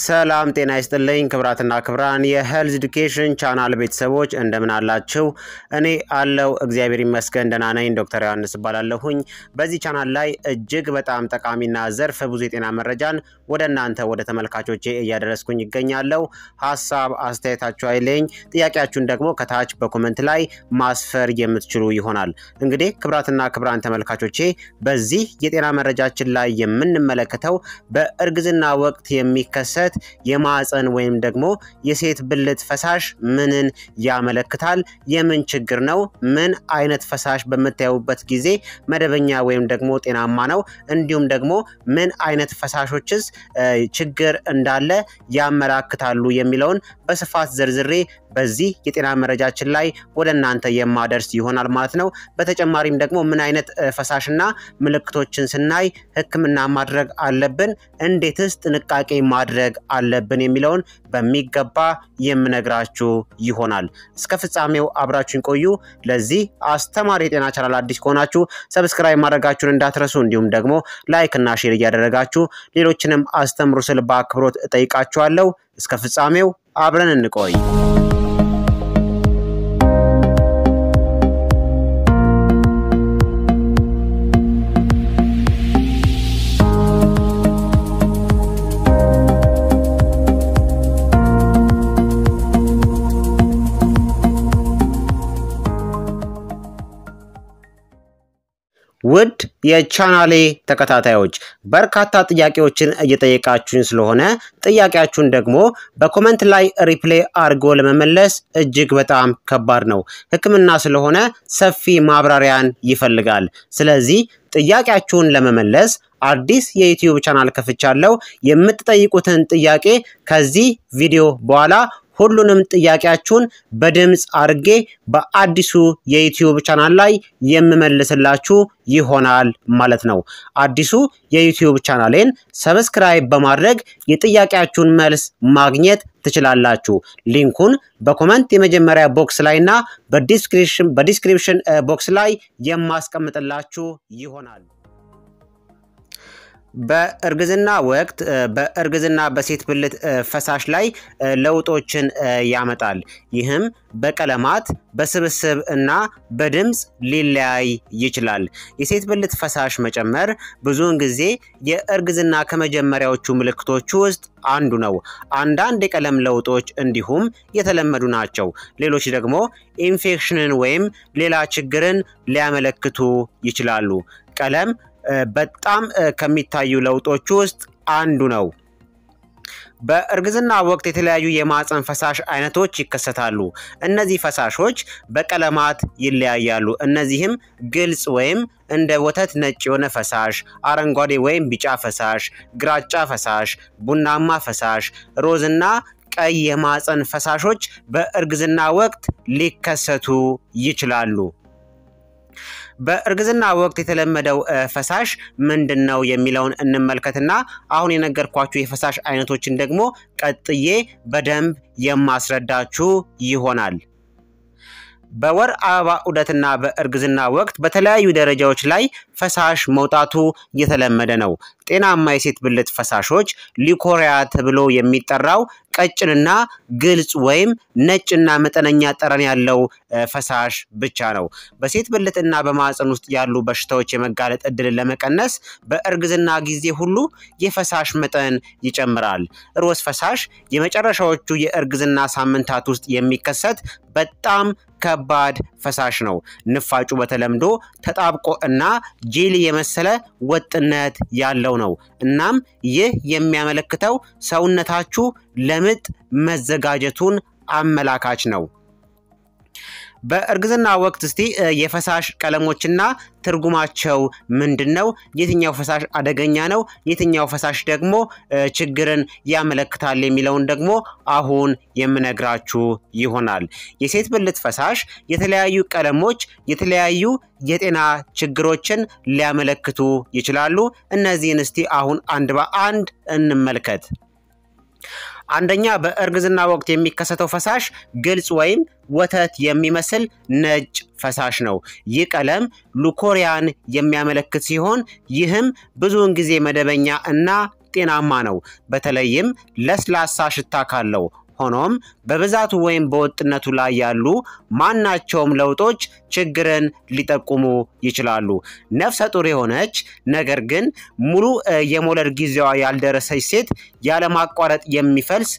ሰላም ጤና ይስጥልኝ ክብራትና ክብራን የሄልዝ ኤዱኬሽን ቻናል ቤተሰቦች እንደምን አላችሁ? እኔ አለው እግዚአብሔር ይመስገን ደህና ነኝ። ዶክተር ዮሐንስ እባላለሁኝ። በዚህ ቻናል ላይ እጅግ በጣም ጠቃሚና ዘርፈ ብዙ የጤና መረጃን ወደ እናንተ ወደ ተመልካቾቼ እያደረስኩኝ ይገኛለሁ። ሀሳብ አስተያየታችሁ አይለኝ። ጥያቄያችሁን ደግሞ ከታች በኮመንት ላይ ማስፈር የምትችሉ ይሆናል። እንግዲህ ክብራትና ክብራን ተመልካቾቼ በዚህ የጤና መረጃችን ላይ የምንመለከተው በእርግዝና ወቅት የሚከሰ መከሰት የማዕፀን ወይም ደግሞ የሴት ብልት ፈሳሽ ምንን ያመለክታል? የምን ችግር ነው? ምን አይነት ፈሳሽ በምታዩበት ጊዜ መደበኛ ወይም ደግሞ ጤናማ ነው? እንዲሁም ደግሞ ምን አይነት ፈሳሾችስ ችግር እንዳለ ያመላክታሉ የሚለውን በስፋት ዝርዝሬ? በዚህ የጤና መረጃችን ላይ ወደ እናንተ የማደርስ ይሆናል ማለት ነው። በተጨማሪም ደግሞ ምን አይነት ፈሳሽና ምልክቶችን ስናይ ሕክምና ማድረግ አለብን፣ እንዴትስ ጥንቃቄ ማድረግ አለብን የሚለውን በሚገባ የምነግራችሁ ይሆናል። እስከ ፍጻሜው አብራችሁን ቆዩ። ለዚህ አስተማሪ የጤና ቻናል አዲስ ከሆናችሁ ሰብስክራይብ ማድረጋችሁን እንዳትረሱ፣ እንዲሁም ደግሞ ላይክ እና ሼር እያደረጋችሁ ሌሎችንም አስተምሩ ስል በአክብሮት እጠይቃችኋለሁ። እስከ ፍጻሜው አብረን እንቆይ። ውድ የቻናሌ ተከታታዮች በርካታ ጥያቄዎችን እየጠየቃችሁን ስለሆነ ጥያቄያችሁን ደግሞ በኮመንት ላይ ሪፕሌይ አድርጎ ለመመለስ እጅግ በጣም ከባድ ነው። ሕክምና ስለሆነ ሰፊ ማብራሪያን ይፈልጋል። ስለዚህ ጥያቄያችሁን ለመመለስ አዲስ የዩትዩብ ቻናል ከፍቻለሁ። የምትጠይቁትን ጥያቄ ከዚህ ቪዲዮ በኋላ ሁሉንም ጥያቄያችሁን በድምፅ አድርጌ በአዲሱ የዩትዩብ ቻናል ላይ የምመልስላችሁ ይሆናል ማለት ነው። አዲሱ የዩትዩብ ቻናሌን ሰብስክራይብ በማድረግ የጥያቄያችሁን መልስ ማግኘት ትችላላችሁ። ሊንኩን በኮመንት የመጀመሪያ ቦክስ ላይና በዲስክሪፕሽን ቦክስ ላይ የማስቀምጥላችሁ ይሆናል። በእርግዝና ወቅት በእርግዝና በሴት ብልት ፈሳሽ ላይ ለውጦችን ያመጣል። ይህም በቀለማት በስብስብ እና በድምፅ ሊለያይ ይችላል። የሴት ብልት ፈሳሽ መጨመር ብዙውን ጊዜ የእርግዝና ከመጀመሪያዎቹ ምልክቶቹ ውስጥ አንዱ ነው። አንዳንድ የቀለም ለውጦች እንዲሁም የተለመዱ ናቸው። ሌሎች ደግሞ ኢንፌክሽንን ወይም ሌላ ችግርን ሊያመለክቱ ይችላሉ። ቀለም በጣም ከሚታዩ ለውጦች ውስጥ አንዱ ነው። በእርግዝና ወቅት የተለያዩ የማህፀን ፈሳሽ አይነቶች ይከሰታሉ። እነዚህ ፈሳሾች በቀለማት ይለያያሉ። እነዚህም ግልጽ ወይም እንደ ወተት ነጭ የሆነ ፈሳሽ፣ አረንጓዴ ወይም ቢጫ ፈሳሽ፣ ግራጫ ፈሳሽ፣ ቡናማ ፈሳሽ፣ ሮዝና ቀይ የማፀን ፈሳሾች በእርግዝና ወቅት ሊከሰቱ ይችላሉ። በእርግዝና ወቅት የተለመደው ፈሳሽ ምንድን ነው የሚለውን እንመልከትና አሁን የነገርኳችሁ የፈሳሽ አይነቶችን ደግሞ ቀጥዬ በደንብ የማስረዳችሁ ይሆናል። በወር አበባ ዑደትና በእርግዝና ወቅት በተለያዩ ደረጃዎች ላይ ፈሳሽ መውጣቱ የተለመደ ነው። ጤናማ የሴት ብልት ፈሳሾች ሊኮሪያ ተብሎ የሚጠራው ቀጭንና ግልጽ ወይም ነጭና መጠነኛ ጠረን ያለው ፈሳሽ ብቻ ነው። በሴት ብልትና በማዕፀን ውስጥ ያሉ በሽታዎች የመጋለጥ እድልን ለመቀነስ በእርግዝና ጊዜ ሁሉ የፈሳሽ መጠን ይጨምራል። ሮዝ ፈሳሽ የመጨረሻዎቹ የእርግዝና ሳምንታት ውስጥ የሚከሰት በጣም ከባድ ፈሳሽ ነው። ንፋጩ በተለምዶ ተጣብቆ እና ጄሊ የመሰለ ወጥነት ያለው ነው። እናም ይህ የሚያመለክተው ሰውነታችሁ ለምጥ መዘጋጀቱን አመላካች ነው። በእርግዝና ወቅት እስቲ የፈሳሽ ቀለሞችና ትርጉማቸው ምንድን ነው? የትኛው ፈሳሽ አደገኛ ነው? የትኛው ፈሳሽ ደግሞ ችግርን ያመለክታል? የሚለውን ደግሞ አሁን የምነግራችሁ ይሆናል። የሴት ብልት ፈሳሽ የተለያዩ ቀለሞች የተለያዩ የጤና ችግሮችን ሊያመለክቱ ይችላሉ። እነዚህን እስቲ አሁን አንድ በአንድ እንመልከት። አንደኛ በእርግዝና ወቅት የሚከሰተው ፈሳሽ ግልጽ ወይም ወተት የሚመስል ነጭ ፈሳሽ ነው። ይህ ቀለም ሉኮሪያን የሚያመለክት ሲሆን ይህም ብዙውን ጊዜ መደበኛ እና ጤናማ ነው፣ በተለይም ለስላሳ ሽታ ካለው ሆኖም በብዛቱ ወይም በወጥነቱ ላይ ያሉ ማናቸውም ለውጦች ችግርን ሊጠቁሙ ይችላሉ። ነፍሰ ጡር የሆነች ነገር ግን ሙሉ የመውለድ ጊዜዋ ያልደረሰች ሴት ያለማቋረጥ የሚፈልስ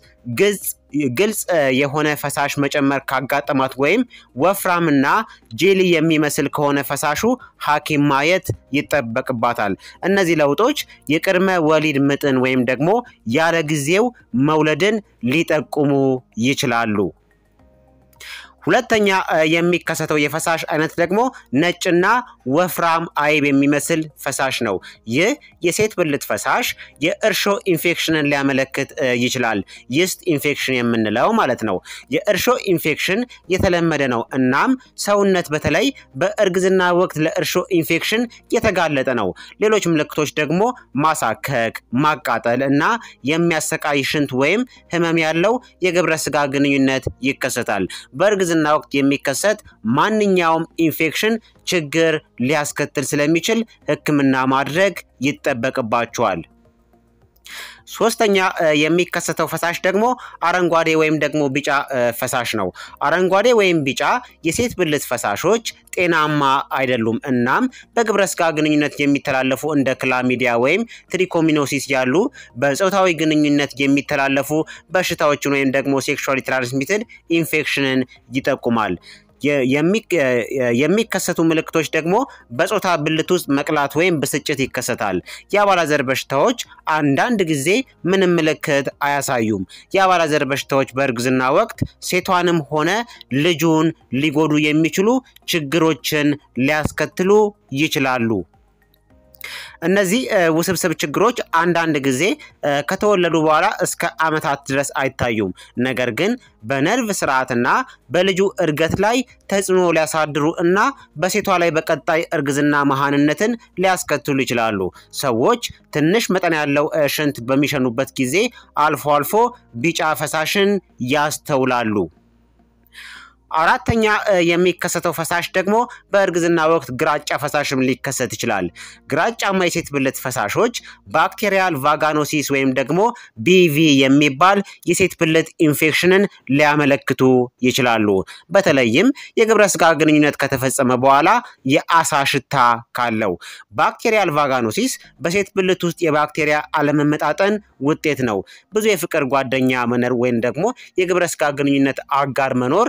ግልጽ የሆነ ፈሳሽ መጨመር ካጋጠማት ወይም ወፍራምና ጄሊ የሚመስል ከሆነ ፈሳሹ ሐኪም ማየት ይጠበቅባታል። እነዚህ ለውጦች የቅድመ ወሊድ ምጥን ወይም ደግሞ ያለ ጊዜው መውለድን ሊጠቁሙ ይችላሉ። ሁለተኛ የሚከሰተው የፈሳሽ አይነት ደግሞ ነጭና ወፍራም አይብ የሚመስል ፈሳሽ ነው። ይህ የሴት ብልት ፈሳሽ የእርሾ ኢንፌክሽንን ሊያመለክት ይችላል። ይስት ኢንፌክሽን የምንለው ማለት ነው። የእርሾ ኢንፌክሽን የተለመደ ነው። እናም ሰውነት በተለይ በእርግዝና ወቅት ለእርሾ ኢንፌክሽን የተጋለጠ ነው። ሌሎች ምልክቶች ደግሞ ማሳከክ፣ ማቃጠል እና የሚያሰቃይ ሽንት ወይም ህመም ያለው የግብረ ስጋ ግንኙነት ይከሰታል። በእርግዝ በእርግዝና ወቅት የሚከሰት ማንኛውም ኢንፌክሽን ችግር ሊያስከትል ስለሚችል ሕክምና ማድረግ ይጠበቅባቸዋል። ሶስተኛ የሚከሰተው ፈሳሽ ደግሞ አረንጓዴ ወይም ደግሞ ቢጫ ፈሳሽ ነው። አረንጓዴ ወይም ቢጫ የሴት ብልት ፈሳሾች ጤናማ አይደሉም። እናም በግብረ ስጋ ግንኙነት የሚተላለፉ እንደ ክላሚዲያ ወይም ትሪኮሚኖሲስ ያሉ በፆታዊ ግንኙነት የሚተላለፉ በሽታዎችን ወይም ደግሞ ሴክሹዋሊ ትራንስሚትድ ኢንፌክሽንን ይጠቁማል። የሚከሰቱ ምልክቶች ደግሞ በጾታ ብልት ውስጥ መቅላት ወይም ብስጭት ይከሰታል። የአባላዘር በሽታዎች አንዳንድ ጊዜ ምንም ምልክት አያሳዩም። የአባላዘር በሽታዎች በእርግዝና ወቅት ሴቷንም ሆነ ልጁን ሊጎዱ የሚችሉ ችግሮችን ሊያስከትሉ ይችላሉ። እነዚህ ውስብስብ ችግሮች አንዳንድ ጊዜ ከተወለዱ በኋላ እስከ ዓመታት ድረስ አይታዩም። ነገር ግን በነርቭ ስርዓትና በልጁ እድገት ላይ ተጽዕኖ ሊያሳድሩ እና በሴቷ ላይ በቀጣይ እርግዝና መሃንነትን ሊያስከትሉ ይችላሉ። ሰዎች ትንሽ መጠን ያለው ሽንት በሚሸኑበት ጊዜ አልፎ አልፎ ቢጫ ፈሳሽን ያስተውላሉ። አራተኛ የሚከሰተው ፈሳሽ ደግሞ በእርግዝና ወቅት ግራጫ ፈሳሽም ሊከሰት ይችላል። ግራጫማ የሴት ብልት ፈሳሾች ባክቴሪያል ቫጋኖሲስ ወይም ደግሞ ቢቪ የሚባል የሴት ብልት ኢንፌክሽንን ሊያመለክቱ ይችላሉ። በተለይም የግብረ ስጋ ግንኙነት ከተፈጸመ በኋላ የአሳ ሽታ ካለው ባክቴሪያል ቫጋኖሲስ በሴት ብልት ውስጥ የባክቴሪያ አለመመጣጠን ውጤት ነው። ብዙ የፍቅር ጓደኛ መኖር ወይም ደግሞ የግብረ ስጋ ግንኙነት አጋር መኖር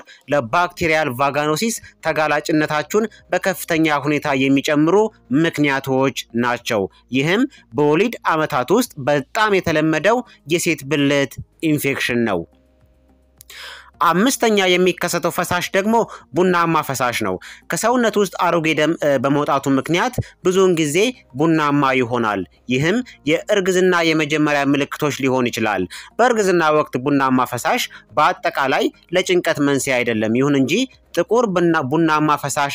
ባክቴሪያል ቫጋኖሲስ ተጋላጭነታችሁን በከፍተኛ ሁኔታ የሚጨምሩ ምክንያቶች ናቸው። ይህም በወሊድ ዓመታት ውስጥ በጣም የተለመደው የሴት ብልት ኢንፌክሽን ነው። አምስተኛ የሚከሰተው ፈሳሽ ደግሞ ቡናማ ፈሳሽ ነው። ከሰውነት ውስጥ አሮጌ ደም በመውጣቱ ምክንያት ብዙውን ጊዜ ቡናማ ይሆናል። ይህም የእርግዝና የመጀመሪያ ምልክቶች ሊሆን ይችላል። በእርግዝና ወቅት ቡናማ ፈሳሽ በአጠቃላይ ለጭንቀት መንስኤ አይደለም። ይሁን እንጂ ጥቁር ቡናማ ፈሳሽ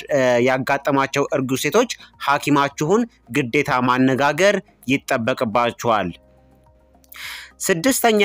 ያጋጠማቸው እርጉዝ ሴቶች ሐኪማችሁን ግዴታ ማነጋገር ይጠበቅባችኋል። ስድስተኛ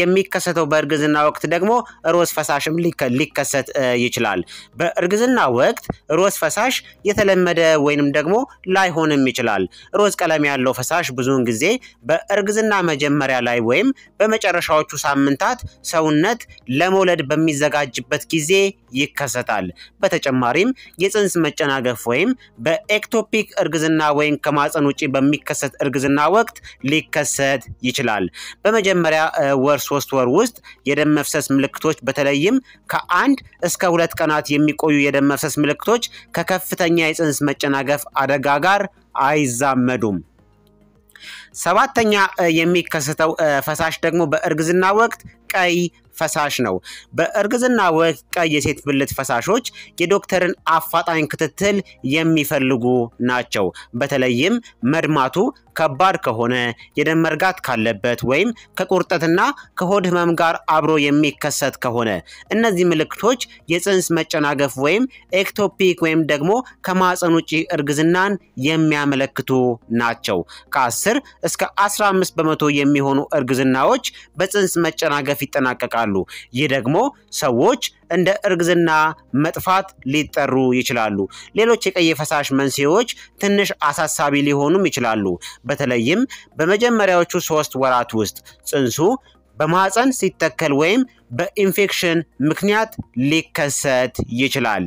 የሚከሰተው በእርግዝና ወቅት ደግሞ ሮዝ ፈሳሽም ሊከሰት ይችላል። በእርግዝና ወቅት ሮስ ፈሳሽ የተለመደ ወይንም ደግሞ ላይሆንም ይችላል። ሮዝ ቀለም ያለው ፈሳሽ ብዙውን ጊዜ በእርግዝና መጀመሪያ ላይ ወይም በመጨረሻዎቹ ሳምንታት ሰውነት ለመውለድ በሚዘጋጅበት ጊዜ ይከሰታል። በተጨማሪም የፅንስ መጨናገፍ ወይም በኤክቶፒክ እርግዝና ወይም ከማፀን ውጭ በሚከሰት እርግዝና ወቅት ሊከሰት ይችላል። በመጀመሪያ ወር ሶስት ወር ውስጥ የደም መፍሰስ ምልክቶች በተለይም ከአንድ እስከ ሁለት ቀናት የሚቆዩ የደም መፍሰስ ምልክቶች ከከፍተኛ የጽንስ መጨናገፍ አደጋ ጋር አይዛመዱም። ሰባተኛ የሚከሰተው ፈሳሽ ደግሞ በእርግዝና ወቅት ቀይ ፈሳሽ ነው። በእርግዝና ወቅት ቀይ የሴት ብልት ፈሳሾች የዶክተርን አፋጣኝ ክትትል የሚፈልጉ ናቸው። በተለይም መድማቱ ከባድ ከሆነ የደም መርጋት ካለበት ወይም ከቁርጠትና ከሆድ ህመም ጋር አብሮ የሚከሰት ከሆነ እነዚህ ምልክቶች የፅንስ መጨናገፍ ወይም ኤክቶፒክ ወይም ደግሞ ከማፀን ውጭ እርግዝናን የሚያመለክቱ ናቸው። ከ10 እስከ 15 በመቶ የሚሆኑ እርግዝናዎች በፅንስ መጨናገፍ ይጠናቀቃሉ። ይህ ደግሞ ሰዎች እንደ እርግዝና መጥፋት ሊጠሩ ይችላሉ። ሌሎች የቀይ ፈሳሽ መንስኤዎች ትንሽ አሳሳቢ ሊሆኑም ይችላሉ። በተለይም በመጀመሪያዎቹ ሶስት ወራት ውስጥ ጽንሱ በማህፀን ሲተከል ወይም በኢንፌክሽን ምክንያት ሊከሰት ይችላል።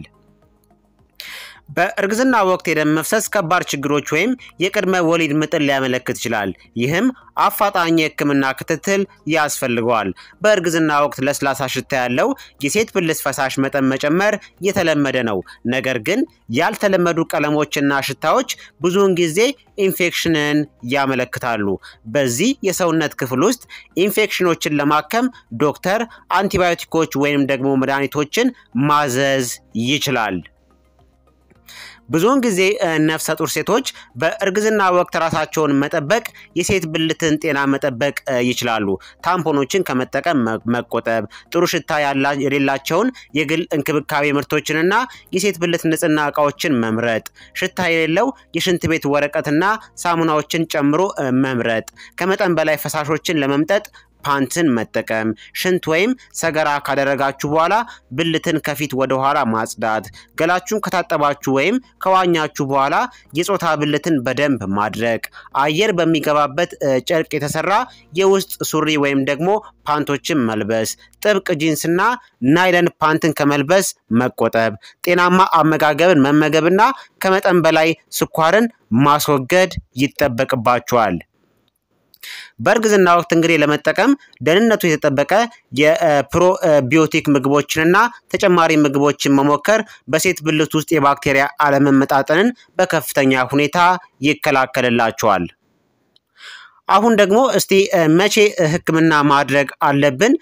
በእርግዝና ወቅት የደም መፍሰስ ከባድ ችግሮች ወይም የቅድመ ወሊድ ምጥን ሊያመለክት ይችላል። ይህም አፋጣኝ የሕክምና ክትትል ያስፈልገዋል። በእርግዝና ወቅት ለስላሳ ሽታ ያለው የሴት ብልት ፈሳሽ መጠን መጨመር የተለመደ ነው። ነገር ግን ያልተለመዱ ቀለሞችና ሽታዎች ብዙውን ጊዜ ኢንፌክሽንን ያመለክታሉ። በዚህ የሰውነት ክፍል ውስጥ ኢንፌክሽኖችን ለማከም ዶክተር አንቲባዮቲኮች ወይም ደግሞ መድኃኒቶችን ማዘዝ ይችላል። ብዙውን ጊዜ ነፍሰ ጡር ሴቶች በእርግዝና ወቅት ራሳቸውን መጠበቅ የሴት ብልትን ጤና መጠበቅ ይችላሉ። ታምፖኖችን ከመጠቀም መቆጠብ፣ ጥሩ ሽታ የሌላቸውን የግል እንክብካቤ ምርቶችንና የሴት ብልት ንጽህና እቃዎችን መምረጥ፣ ሽታ የሌለው የሽንት ቤት ወረቀትና ሳሙናዎችን ጨምሮ መምረጥ፣ ከመጠን በላይ ፈሳሾችን ለመምጠጥ ፓንትን መጠቀም፣ ሽንት ወይም ሰገራ ካደረጋችሁ በኋላ ብልትን ከፊት ወደ ኋላ ማጽዳት፣ ገላችሁን ከታጠባችሁ ወይም ከዋኛችሁ በኋላ የጾታ ብልትን በደንብ ማድረቅ፣ አየር በሚገባበት ጨርቅ የተሰራ የውስጥ ሱሪ ወይም ደግሞ ፓንቶችን መልበስ፣ ጥብቅ ጂንስና ናይለን ፓንትን ከመልበስ መቆጠብ፣ ጤናማ አመጋገብን መመገብና ከመጠን በላይ ስኳርን ማስወገድ ይጠበቅባችኋል። በእርግዝና ወቅት እንግዲህ ለመጠቀም ደህንነቱ የተጠበቀ የፕሮቢዮቲክ ምግቦችንና ተጨማሪ ምግቦችን መሞከር በሴት ብልት ውስጥ የባክቴሪያ አለመመጣጠንን በከፍተኛ ሁኔታ ይከላከልላቸዋል። አሁን ደግሞ እስቲ መቼ ህክምና ማድረግ አለብን?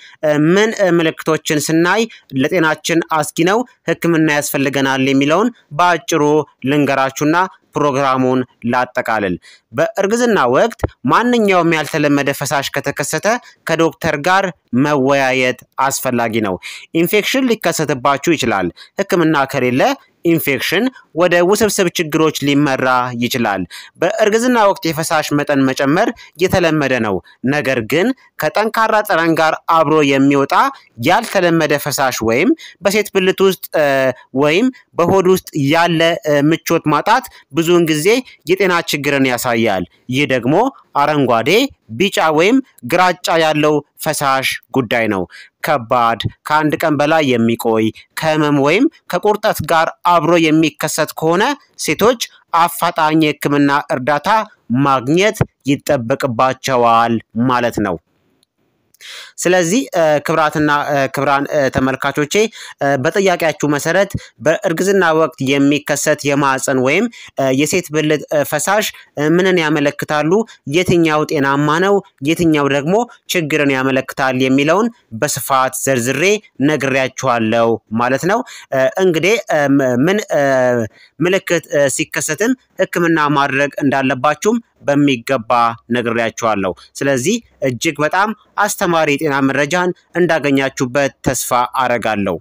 ምን ምልክቶችን ስናይ ለጤናችን አስጊ ነው፣ ህክምና ያስፈልገናል የሚለውን በአጭሩ ልንገራችሁና ፕሮግራሙን ላጠቃልል። በእርግዝና ወቅት ማንኛውም ያልተለመደ ፈሳሽ ከተከሰተ ከዶክተር ጋር መወያየት አስፈላጊ ነው። ኢንፌክሽን ሊከሰትባችሁ ይችላል። ህክምና ከሌለ ኢንፌክሽን ወደ ውስብስብ ችግሮች ሊመራ ይችላል። በእርግዝና ወቅት የፈሳሽ መጠን መጨመር የተለመደ ነው። ነገር ግን ከጠንካራ ጠረን ጋር አብሮ የሚወጣ ያልተለመደ ፈሳሽ ወይም በሴት ብልት ውስጥ ወይም በሆድ ውስጥ ያለ ምቾት ማጣት ብዙውን ጊዜ የጤና ችግርን ያሳያል። ይህ ደግሞ አረንጓዴ፣ ቢጫ ወይም ግራጫ ያለው ፈሳሽ ጉዳይ ነው። ከባድ፣ ከአንድ ቀን በላይ የሚቆይ ከህመም ወይም ከቁርጠት ጋር አብሮ የሚከሰት ከሆነ ሴቶች አፋጣኝ የህክምና እርዳታ ማግኘት ይጠበቅባቸዋል ማለት ነው። ስለዚህ ክብራትና ክብራን ተመልካቾቼ በጥያቄያችሁ መሰረት በእርግዝና ወቅት የሚከሰት የማዕፀን ወይም የሴት ብልት ፈሳሽ ምንን ያመለክታሉ? የትኛው ጤናማ ነው? የትኛው ደግሞ ችግርን ያመለክታል? የሚለውን በስፋት ዘርዝሬ ነግሬያችኋለሁ ማለት ነው። እንግዲህ ምን ምልክት ሲከሰትም ሕክምና ማድረግ እንዳለባችሁም በሚገባ ነግሬያቸዋለሁ። ስለዚህ እጅግ በጣም አስተማሪ የጤና መረጃን እንዳገኛችሁበት ተስፋ አረጋለሁ።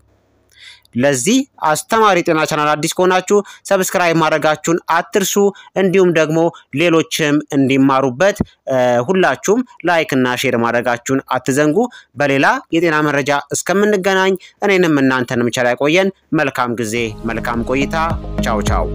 ለዚህ አስተማሪ ጤና ቻናል አዲስ ከሆናችሁ ሰብስክራይብ ማድረጋችሁን አትርሱ። እንዲሁም ደግሞ ሌሎችም እንዲማሩበት ሁላችሁም ላይክ እና ሼር ማድረጋችሁን አትዘንጉ። በሌላ የጤና መረጃ እስከምንገናኝ እኔንም እናንተንም ቸር ያቆየን። መልካም ጊዜ፣ መልካም ቆይታ። ቻው ቻው።